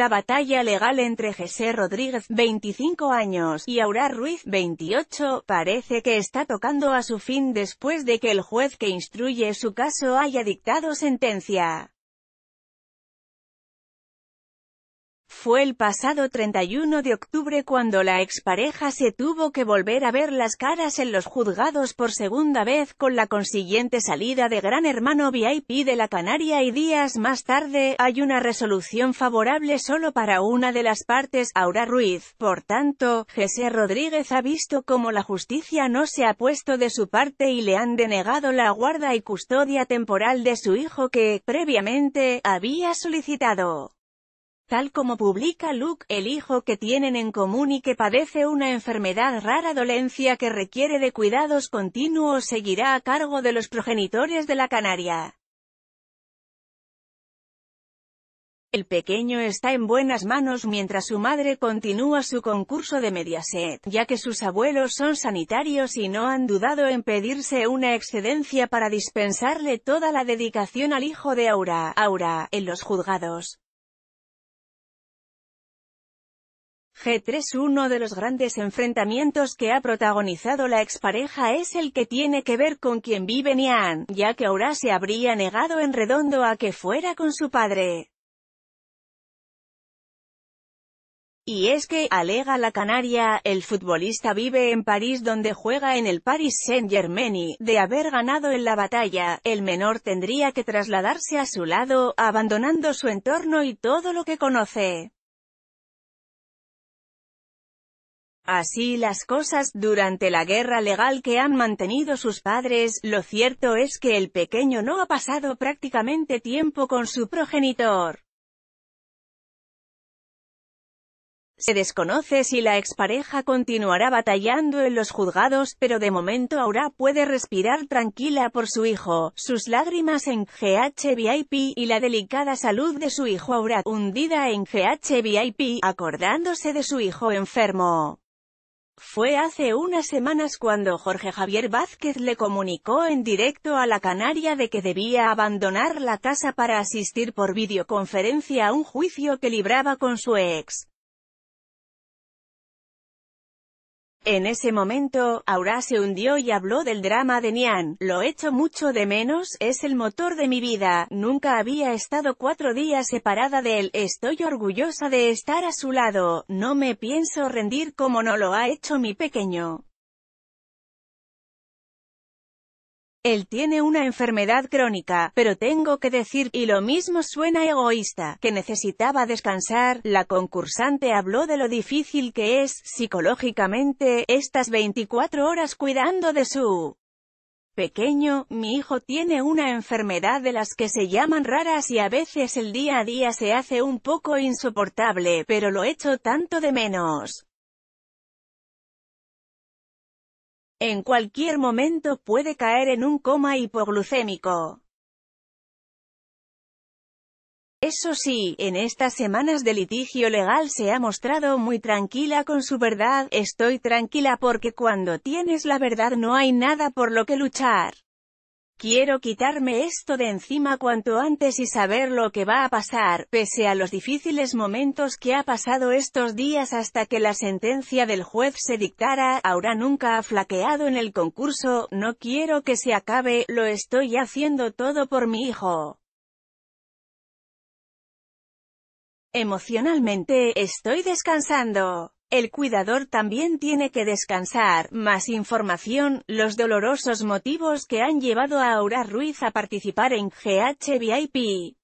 la batalla legal entre José Rodríguez, 25 años, y Aura Ruiz, 28, parece que está tocando a su fin después de que el juez que instruye su caso haya dictado sentencia. Fue el pasado 31 de octubre cuando la expareja se tuvo que volver a ver las caras en los juzgados por segunda vez con la consiguiente salida de Gran Hermano VIP de la Canaria y días más tarde, hay una resolución favorable solo para una de las partes, Aura Ruiz. Por tanto, José Rodríguez ha visto como la justicia no se ha puesto de su parte y le han denegado la guarda y custodia temporal de su hijo que, previamente, había solicitado. Tal como publica Luke, el hijo que tienen en común y que padece una enfermedad rara dolencia que requiere de cuidados continuos seguirá a cargo de los progenitores de la canaria. El pequeño está en buenas manos mientras su madre continúa su concurso de Mediaset, ya que sus abuelos son sanitarios y no han dudado en pedirse una excedencia para dispensarle toda la dedicación al hijo de Aura, Aura, en los juzgados. G3 Uno de los grandes enfrentamientos que ha protagonizado la expareja es el que tiene que ver con quien vive Nian, ya que ahora se habría negado en redondo a que fuera con su padre. Y es que, alega la Canaria, el futbolista vive en París donde juega en el Paris Saint-Germain y, de haber ganado en la batalla, el menor tendría que trasladarse a su lado, abandonando su entorno y todo lo que conoce. Así las cosas, durante la guerra legal que han mantenido sus padres, lo cierto es que el pequeño no ha pasado prácticamente tiempo con su progenitor. Se desconoce si la expareja continuará batallando en los juzgados, pero de momento Aura puede respirar tranquila por su hijo, sus lágrimas en GHVIP y la delicada salud de su hijo Aura, hundida en GHVIP, acordándose de su hijo enfermo. Fue hace unas semanas cuando Jorge Javier Vázquez le comunicó en directo a la Canaria de que debía abandonar la casa para asistir por videoconferencia a un juicio que libraba con su ex En ese momento, Aura se hundió y habló del drama de Nian. Lo echo mucho de menos, es el motor de mi vida, nunca había estado cuatro días separada de él, estoy orgullosa de estar a su lado, no me pienso rendir como no lo ha hecho mi pequeño. Él tiene una enfermedad crónica, pero tengo que decir, y lo mismo suena egoísta, que necesitaba descansar. La concursante habló de lo difícil que es, psicológicamente, estas 24 horas cuidando de su pequeño, mi hijo tiene una enfermedad de las que se llaman raras y a veces el día a día se hace un poco insoportable, pero lo echo tanto de menos. En cualquier momento puede caer en un coma hipoglucémico. Eso sí, en estas semanas de litigio legal se ha mostrado muy tranquila con su verdad, estoy tranquila porque cuando tienes la verdad no hay nada por lo que luchar. Quiero quitarme esto de encima cuanto antes y saber lo que va a pasar, pese a los difíciles momentos que ha pasado estos días hasta que la sentencia del juez se dictara, ahora nunca ha flaqueado en el concurso, no quiero que se acabe, lo estoy haciendo todo por mi hijo. Emocionalmente, estoy descansando. El cuidador también tiene que descansar. Más información, los dolorosos motivos que han llevado a Aura Ruiz a participar en GH VIP.